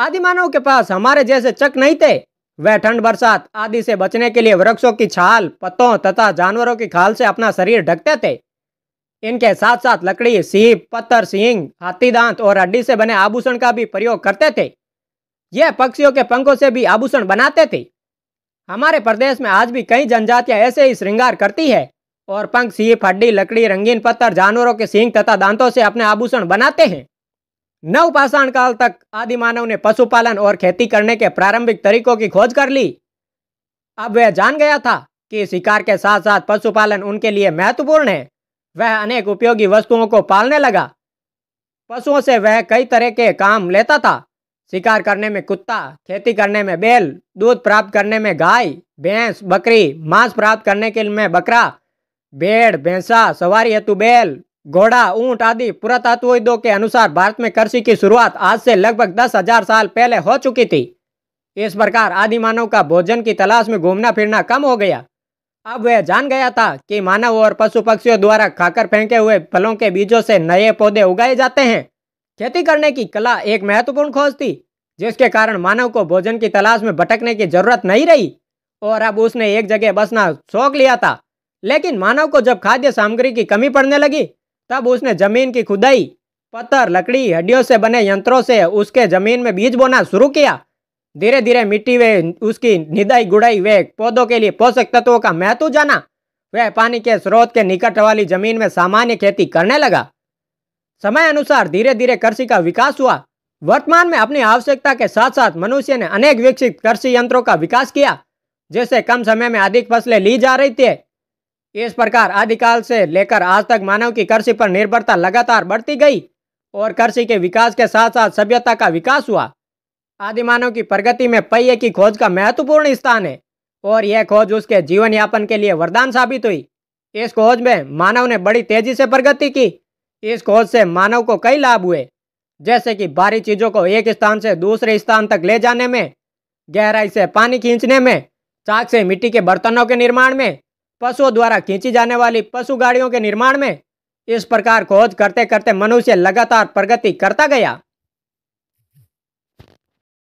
आदि मानव के पास हमारे जैसे चक नहीं थे वह ठंड बरसात आदि से बचने के लिए वृक्षों की छाल पत्तों तथा जानवरों की खाल से अपना शरीर ढकते थे इनके साथ साथ लकड़ी सीप पत्थर सींग हाथी दांत और हड्डी से बने आभूषण का भी प्रयोग करते थे यह पक्षियों के पंखों से भी आभूषण बनाते थे हमारे प्रदेश में आज भी कई जनजातियां ऐसे ही श्रृंगार करती है और पंख सीप हड्डी लकड़ी रंगीन पत्थर जानवरों के सींग तथा दांतों से अपने आभूषण बनाते हैं नव पाषाण काल तक आदि मानव ने पशुपालन और खेती करने के प्रारंभिक तरीकों की खोज कर ली अब वह जान गया था कि शिकार के साथ साथ पशुपालन उनके लिए महत्वपूर्ण है वह अनेक उपयोगी वस्तुओं को पालने लगा पशुओं से वह कई तरह के काम लेता था शिकार करने में कुत्ता खेती करने में बैल दूध प्राप्त करने में गाय भैंस बकरी मांस प्राप्त करने के लिए बकरा भेड़ भैंसा सवारी हेतु बैल घोड़ा ऊंट आदि पुरातत्वविदों के अनुसार भारत में कृषि की शुरुआत आज से लगभग दस हजार साल पहले हो चुकी थी इस प्रकार आदि मानव का भोजन की तलाश में घूमना फिरना कम हो गया अब वह जान गया था कि मानव और पशु पक्षियों द्वारा खाकर फेंके हुए फलों के बीजों से नए पौधे उगाए जाते हैं खेती करने की कला एक महत्वपूर्ण खोज थी जिसके कारण मानव को भोजन की तलाश में भटकने की जरूरत नहीं रही और अब उसने एक जगह बसना शौक लिया था लेकिन मानव को जब खाद्य सामग्री की कमी पड़ने लगी तब उसने जमीन की खुदाई पत्थर लकड़ी हड्डियों से बने यंत्रों से उसके जमीन में बीज बोना शुरू किया धीरे धीरे मिट्टी वे उसकी निदाई गुड़ाई वे पौधों के लिए पोषक तत्वों का महत्व जाना वह पानी के स्रोत के निकट वाली जमीन में सामान्य खेती करने लगा समय अनुसार धीरे धीरे कृषि का विकास हुआ वर्तमान में अपनी आवश्यकता के साथ साथ मनुष्य ने अनेक विकसित कृषि यंत्रों का विकास किया जैसे कम समय में अधिक फसलें ली जा रही थी इस प्रकार आदिकाल से लेकर आज तक मानव की कृषि पर निर्भरता लगातार बढ़ती गई और कृषि के विकास के साथ साथ सभ्यता का विकास हुआ आदि मानव की प्रगति में पहिए की खोज का महत्वपूर्ण स्थान है और यह खोज उसके जीवन यापन के लिए वरदान साबित हुई इस खोज में मानव ने बड़ी तेजी से प्रगति की इस खोज से मानव को कई लाभ हुए जैसे कि भारी चीज़ों को एक स्थान से दूसरे स्थान तक ले जाने में गहराई से पानी खींचने में चाक से मिट्टी के बर्तनों के निर्माण में पशुओं द्वारा खींची जाने वाली पशु गाड़ियों के निर्माण में इस प्रकार खोज करते करते मनुष्य लगातार प्रगति करता गया